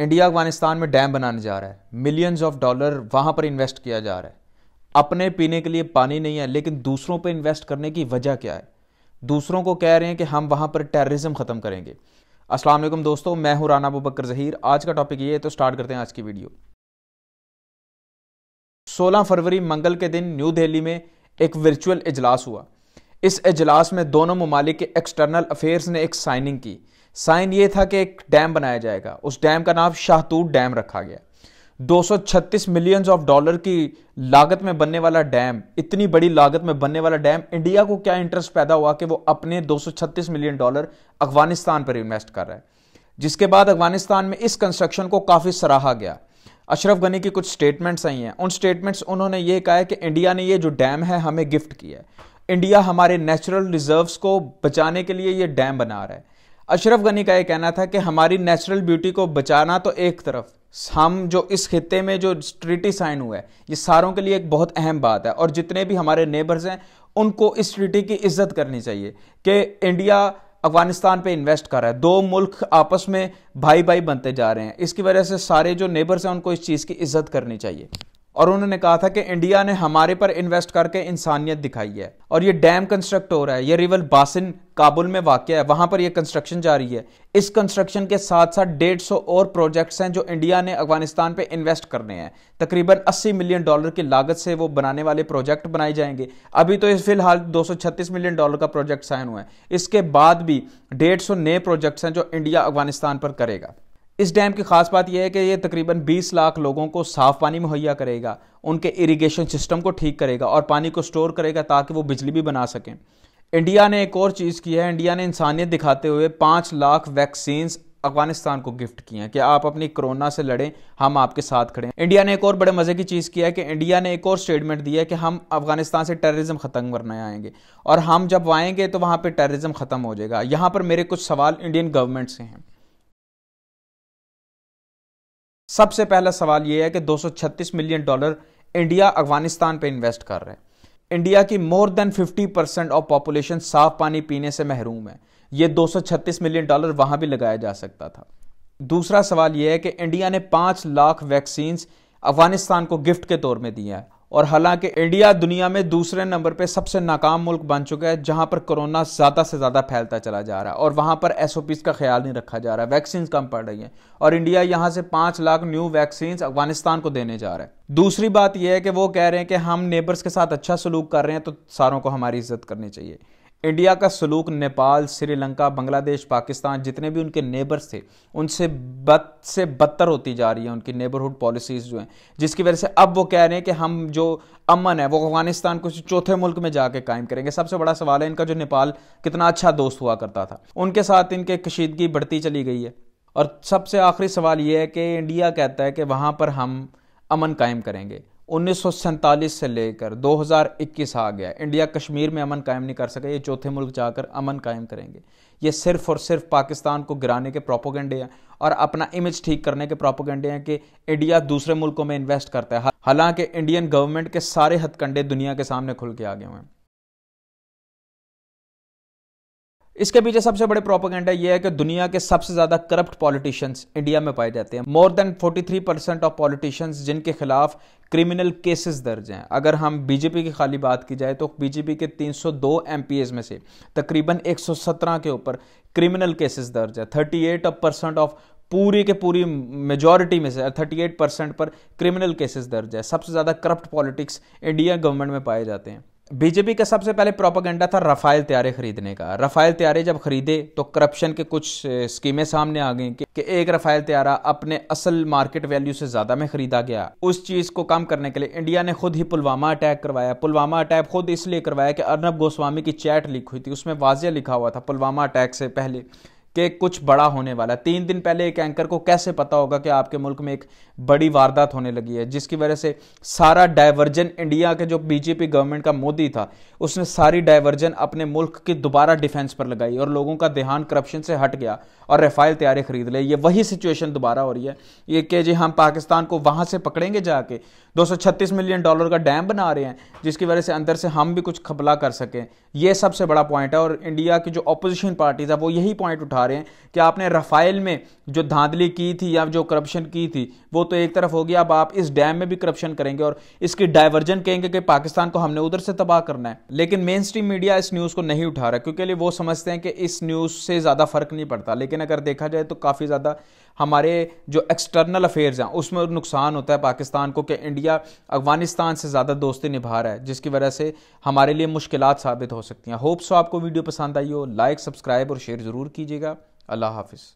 India Afghanistan में dam बनाने जा रहा है मिलियंस ऑफ डॉलर वहां पर इन्वेस्ट किया जा रहा है अपने पीने के लिए पानी नहीं है लेकिन दूसरों पर इन्वेस्ट करने की वजह क्या है दूसरों को कह रहे हैं कि हम वहां पर टेररिज्म ख़त्म करेंगे अस्सलाम वालेकुम दोस्तों मैं हूं राना बकर जहीर आज का टॉपिक ये है तो स्टार्ट करते हैं आज की वीडियो 16 फरवरी मंगल के दिन न्यू दिल्ली में एक वर्चुअल इजलास हुआ इस इजलास में दोनों ममालिक के एक्सटर्नल अफेयर्स ने एक साइनिंग की साइन ये था कि एक डैम बनाया जाएगा उस डैम का नाम शाहतूत डैम रखा गया 236 मिलियन ऑफ डॉलर की लागत में बनने वाला डैम इतनी बड़ी लागत में बनने वाला डैम इंडिया को क्या इंटरेस्ट पैदा हुआ कि वो अपने 236 मिलियन डॉलर अफगानिस्तान पर इन्वेस्ट कर रहा है जिसके बाद अफगानिस्तान में इस कंस्ट्रक्शन को काफ़ी सराहा गया अशरफ गनी की कुछ स्टेटमेंट्स आई हैं उन स्टेटमेंट्स उन्होंने ये कहा है कि इंडिया ने ये जो डैम है हमें गिफ्ट किया है इंडिया हमारे नेचुरल रिजर्व्स को बचाने के लिए ये डैम बना रहा है अशरफ गनी का ये कहना था कि हमारी नेचुरल ब्यूटी को बचाना तो एक तरफ हम जो इस खत्े में जो ट्रिटी साइन हुआ है ये सारों के लिए एक बहुत अहम बात है और जितने भी हमारे नेबर्स हैं उनको इस ट्रिटी की इज्जत करनी चाहिए कि इंडिया अफगानिस्तान पे इन्वेस्ट कर रहा है दो मुल्क आपस में भाई भाई बनते जा रहे हैं इसकी वजह से सारे जो नेबर्स हैं उनको इस चीज़ की इज्जत करनी चाहिए और उन्होंने कहा था कि इंडिया ने हमारे पर इन्वेस्ट करके इंसानियत दिखाई है और ये डैम कंस्ट्रक्ट हो रहा है ये रिवल बासिन काबुल में वाक्य है वहां पर ये कंस्ट्रक्शन जारी है इस कंस्ट्रक्शन के साथ साथ डेढ़ सौ और प्रोजेक्ट्स हैं जो इंडिया ने अफगानिस्तान पे इन्वेस्ट करने हैं तकरीबन 80 मिलियन डॉलर की लागत से वो बनाने वाले प्रोजेक्ट बनाए जाएंगे अभी तो इस फिलहाल 236 मिलियन डॉलर का प्रोजेक्ट साइन हुआ है इसके बाद भी डेढ़ नए प्रोजेक्ट्स हैं जो इंडिया अफगानिस्तान पर करेगा इस डैम की खास बात यह है कि ये तकरीबन 20 लाख लोगों को साफ़ पानी मुहैया करेगा उनके इरिगेशन सिस्टम को ठीक करेगा और पानी को स्टोर करेगा ताकि वो बिजली भी बना सकें इंडिया ने एक और चीज़ की है इंडिया ने इंसानियत दिखाते हुए पाँच लाख वैक्सीन्स अफगानिस्तान को गिफ्ट किए हैं कि आप अपनी कोरोना से लड़ें हम आपके साथ खड़े हैं इंडिया ने एक और बड़े मज़े की चीज़ किया है कि इंडिया ने एक और स्टेटमेंट दिया है कि हम अफगानिस्तान से टेररिज्म ख़त्म करने आएंगे और हम जब आएंगे तो वहाँ पर टेररिज्म ख़त्म हो जाएगा यहाँ पर मेरे कुछ सवाल इंडियन गवर्नमेंट से हैं सबसे पहला सवाल यह है कि 236 मिलियन डॉलर इंडिया अफगानिस्तान पे इन्वेस्ट कर रहे हैं इंडिया की more than 50 percent of population साफ पानी पीने से महरूम है ये 236 मिलियन डॉलर वहां भी लगाया जा सकता था दूसरा सवाल यह है कि इंडिया ने पांच लाख वैक्सीन अफगानिस्तान को गिफ्ट के तौर में दिया है और हालांकि इंडिया दुनिया में दूसरे नंबर पे सबसे नाकाम मुल्क बन चुका है जहां पर कोरोना ज़्यादा से ज़्यादा फैलता चला जा रहा है और वहां पर एस का ख्याल नहीं रखा जा रहा है वैक्सीन कम पड़ रही हैं और इंडिया यहां से पाँच लाख न्यू वैक्सीन अफगानिस्तान को देने जा रहा है दूसरी बात यह है कि वो कह रहे हैं कि हम नेबर्स के साथ अच्छा सलूक कर रहे हैं तो सारों को हमारी इज्जत करनी चाहिए इंडिया का सलूक नेपाल श्रीलंका बांग्लादेश पाकिस्तान जितने भी उनके नेबर्स थे उनसे बद से बदतर होती जा रही है उनकी नेबरहुड पॉलिसीज़ जो हैं जिसकी वजह से अब वो कह रहे हैं कि हम जो अमन है वो अफगानिस्तान को चौथे मुल्क में जाके कायम करेंगे सबसे बड़ा सवाल है इनका जो नेपाल कितना अच्छा दोस्त हुआ करता था उनके साथ इनके कशीदगी बढ़ती चली गई है और सबसे आखिरी सवाल ये है कि इंडिया कहता है कि वहाँ पर हम अमन कायम करेंगे उन्नीस से लेकर 2021 आ गया इंडिया कश्मीर में अमन कायम नहीं कर सका ये चौथे मुल्क जाकर अमन कायम करेंगे ये सिर्फ और सिर्फ पाकिस्तान को गिराने के प्रोपोगंडे हैं और अपना इमेज ठीक करने के प्रोपोगंडे हैं कि इंडिया दूसरे मुल्कों में इन्वेस्ट करता है हालांकि इंडियन गवर्नमेंट के सारे हथकंडे दुनिया के सामने खुल के आ गए हुए हैं इसके पीछे सबसे बड़े प्रोपोगेंडा यह है कि दुनिया के सबसे ज्यादा करप्ट पॉलिटिशियंस इंडिया में पाए जाते हैं more than 43 percent of politicians जिनके खिलाफ क्रिमिनल केसेस दर्ज हैं अगर हम बीजेपी की खाली बात की जाए तो बीजेपी के 302 सौ में से तकरीबन 117 के ऊपर क्रिमिनल केसेस दर्ज है 38 परसेंट ऑफ पूरी के पूरी मेजॉरिटी में से 38 परसेंट पर क्रिमिनल केसेस दर्ज है सबसे ज़्यादा करप्ट पॉलिटिक्स इंडिया गवर्नमेंट में पाए जाते हैं बीजेपी का सबसे पहले प्रोपागेंडा था रफाइल त्यारे खरीदने का रफाइल त्यारे जब खरीदे तो करप्शन के कुछ स्कीमें सामने आ गई कि एक रफाइल त्यारा अपने असल मार्केट वैल्यू से ज्यादा में खरीदा गया उस चीज को कम करने के लिए इंडिया ने खुद ही पुलवामा अटैक करवाया पुलवामा अटैक खुद इसलिए करवाया कि अर्नब गोस्वामी की चैट लिख हुई थी उसमें वाजिया लिखा हुआ था पुलवामा अटैक से पहले कि कुछ बड़ा होने वाला है तीन दिन पहले एक एंकर को कैसे पता होगा कि आपके मुल्क में एक बड़ी वारदात होने लगी है जिसकी वजह से सारा डायवर्जन इंडिया के जो बीजेपी गवर्नमेंट का मोदी था उसने सारी डाइवर्जन अपने मुल्क की दोबारा डिफेंस पर लगाई और लोगों का ध्यान करप्शन से हट गया और रफाइल तैयारी खरीद ले ये वही सिचुएशन दोबारा हो रही है ये कि जी हम पाकिस्तान को वहाँ से पकड़ेंगे जाके दो मिलियन डॉलर का डैम बना रहे हैं जिसकी वजह से अंदर से हम भी कुछ खबला कर सकें यह सबसे बड़ा पॉइंट है और इंडिया की जो अपोजिशन पार्टीज है वो यही पॉइंट उठा पा रहे हैं कि आपने रफ़ाइल में जो धांधली की थी या जो करप्शन की थी वो तो एक तरफ होगी अब आप इस डैम में भी करप्शन करेंगे और इसकी डायवर्जन कहेंगे कि पाकिस्तान को हमने उधर से तबाह करना है लेकिन मेन स्ट्रीम मीडिया इस न्यूज़ को नहीं उठा रहा क्योंकि वो समझते हैं कि इस न्यूज़ से ज़्यादा फ़र्क नहीं पड़ता लेकिन अगर देखा जाए तो काफ़ी ज़्यादा हमारे जो एक्सटर्नल अफेयर्स हैं उसमें नुकसान होता है पाकिस्तान को कि इंडिया अफगानिस्तान से ज़्यादा दोस्ती निभा रहा है जिसकी वजह से हमारे लिए मुश्किल साबित हो सकती हैं होप्स आपको वीडियो पसंद आई हो लाइक सब्सक्राइब और शेयर ज़रूर कीजिएगा अल्लाह हाफिज़